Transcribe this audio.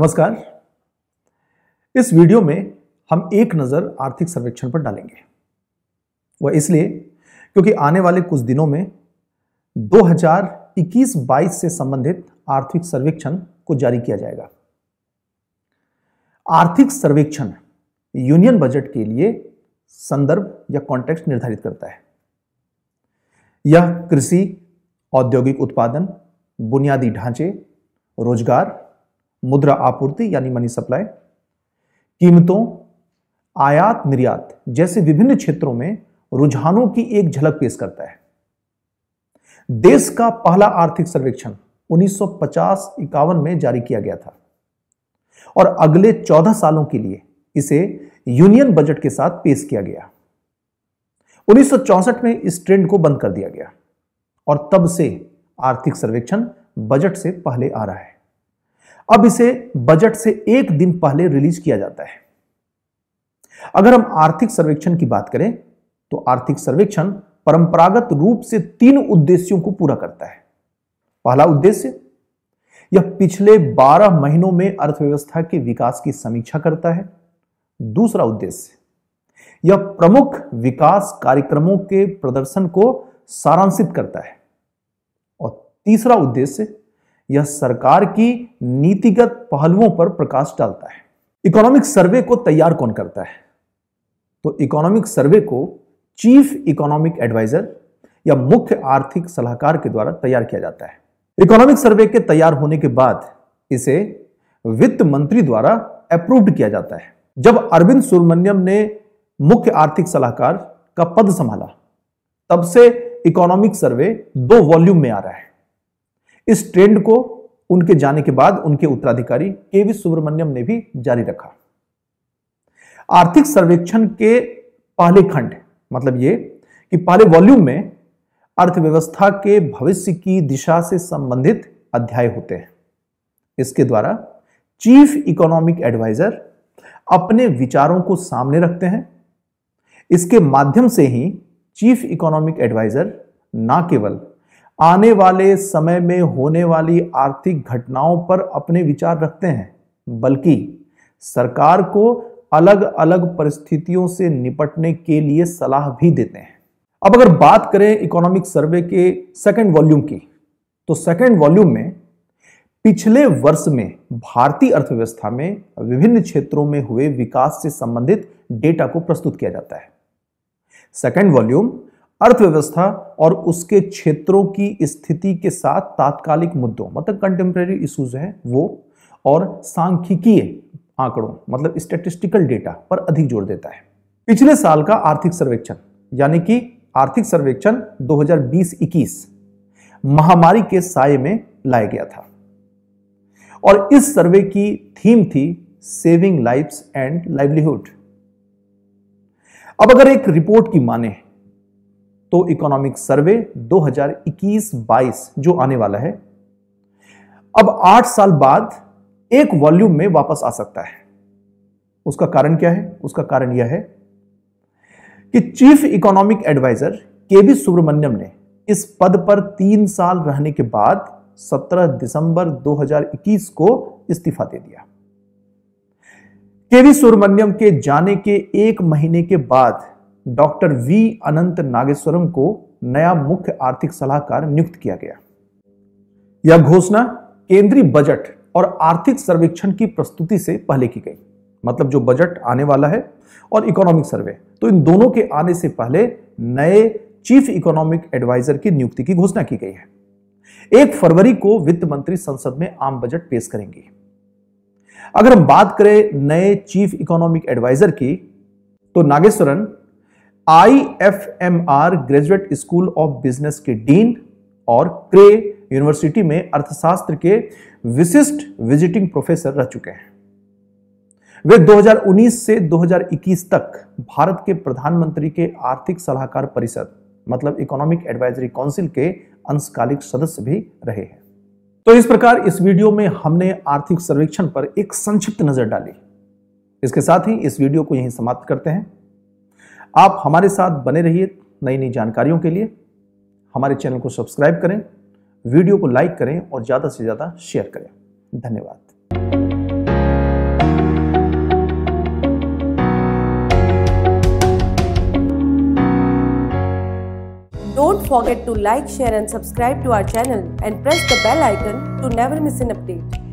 नमस्कार इस वीडियो में हम एक नज़र आर्थिक सर्वेक्षण पर डालेंगे वह इसलिए क्योंकि आने वाले कुछ दिनों में 2021-22 से संबंधित आर्थिक सर्वेक्षण को जारी किया जाएगा आर्थिक सर्वेक्षण यूनियन बजट के लिए संदर्भ या कॉन्टेक्स्ट निर्धारित करता है यह कृषि औद्योगिक उत्पादन बुनियादी ढांचे रोजगार मुद्रा आपूर्ति यानी मनी सप्लाई कीमतों आयात निर्यात जैसे विभिन्न क्षेत्रों में रुझानों की एक झलक पेश करता है देश का पहला आर्थिक सर्वेक्षण 1950-51 में जारी किया गया था और अगले 14 सालों के लिए इसे यूनियन बजट के साथ पेश किया गया 1964 में इस ट्रेंड को बंद कर दिया गया और तब से आर्थिक सर्वेक्षण बजट से पहले आ रहा है अब इसे बजट से एक दिन पहले रिलीज किया जाता है अगर हम आर्थिक सर्वेक्षण की बात करें तो आर्थिक सर्वेक्षण परंपरागत रूप से तीन उद्देश्यों को पूरा करता है पहला उद्देश्य यह पिछले 12 महीनों में अर्थव्यवस्था के विकास की समीक्षा करता है दूसरा उद्देश्य यह प्रमुख विकास कार्यक्रमों के प्रदर्शन को सारांशित करता है और तीसरा उद्देश्य यह सरकार की नीतिगत पहलुओं पर प्रकाश डालता है इकोनॉमिक सर्वे को तैयार कौन करता है तो इकोनॉमिक सर्वे को चीफ इकोनॉमिक एडवाइजर या मुख्य आर्थिक सलाहकार के द्वारा तैयार किया जाता है इकोनॉमिक सर्वे के तैयार होने के बाद इसे वित्त मंत्री द्वारा अप्रूव्ड किया जाता है जब अरविंद सुब्रमण्यम ने मुख्य आर्थिक सलाहकार का पद संभाला तब से इकोनॉमिक सर्वे दो वॉल्यूम में आ रहा है इस ट्रेंड को उनके जाने के बाद उनके उत्तराधिकारी के वी सुब्रमण्यम ने भी जारी रखा आर्थिक सर्वेक्षण के पहले खंड मतलब ये कि पहले वॉल्यूम में अर्थव्यवस्था के भविष्य की दिशा से संबंधित अध्याय होते हैं इसके द्वारा चीफ इकोनॉमिक एडवाइजर अपने विचारों को सामने रखते हैं इसके माध्यम से ही चीफ इकोनॉमिक एडवाइजर ना केवल आने वाले समय में होने वाली आर्थिक घटनाओं पर अपने विचार रखते हैं बल्कि सरकार को अलग अलग परिस्थितियों से निपटने के लिए सलाह भी देते हैं अब अगर बात करें इकोनॉमिक सर्वे के सेकेंड वॉल्यूम की तो सेकेंड वॉल्यूम में पिछले वर्ष में भारतीय अर्थव्यवस्था में विभिन्न क्षेत्रों में हुए विकास से संबंधित डेटा को प्रस्तुत किया जाता है सेकेंड वॉल्यूम अर्थव्यवस्था और उसके क्षेत्रों की स्थिति के साथ तात्कालिक मुद्दों मतलब कंटेम्प्रेरी इशूज हैं वो और सांख्यिकीय आंकड़ों मतलब स्टेटिस्टिकल डेटा पर अधिक जोर देता है पिछले साल का आर्थिक सर्वेक्षण यानी कि आर्थिक सर्वेक्षण 2020-21 महामारी के साय में लाया गया था और इस सर्वे की थीम थी सेविंग लाइफ्स एंड लाइवलीहुड अब अगर एक रिपोर्ट की माने तो इकोनॉमिक सर्वे 2021-22 जो आने वाला है अब आठ साल बाद एक वॉल्यूम में वापस आ सकता है उसका कारण क्या है उसका कारण यह है कि chief economic adviser K B Subramanian ने इस पद पर तीन साल रहने के बाद 17 दिसंबर 2021 को इस्तीफा दे दिया केवी सुब्रमण्यम के जाने के एक महीने के बाद डॉक्टर वी अनंत नागेश्वरम को नया मुख्य आर्थिक सलाहकार नियुक्त किया गया यह घोषणा केंद्रीय बजट और आर्थिक सर्वेक्षण की प्रस्तुति से पहले की गई मतलब जो बजट आने वाला है और इकोनॉमिक सर्वे तो इन दोनों के आने से पहले नए चीफ इकोनॉमिक एडवाइजर की नियुक्ति की घोषणा की गई है एक फरवरी को वित्त मंत्री संसद में आम बजट पेश करेंगे अगर हम बात करें नए चीफ इकोनॉमिक एडवाइजर की तो Nageswaran IFMR graduate school of business के डीन और क्रे यूनिवर्सिटी में अर्थशास्त्र के विशिष्ट विजिटिंग प्रोफेसर रह चुके हैं वे 2019 से 2021 तक भारत के प्रधानमंत्री के आर्थिक सलाहकार परिषद मतलब इकोनॉमिक एडवाइजरी काउंसिल के अंशकालिक सदस्य भी रहे हैं तो इस प्रकार इस वीडियो में हमने आर्थिक सर्वेक्षण पर एक संक्षिप्त नजर डाली इसके साथ ही इस वीडियो को यहीं समाप्त करते हैं आप हमारे साथ बने रहिए नई नई जानकारियों के लिए हमारे चैनल को सब्सक्राइब करें वीडियो को लाइक करें और ज़्यादा से ज़्यादा शेयर करें धन्यवाद Don't forget to like, share and subscribe to our channel and press the bell icon to never miss an update.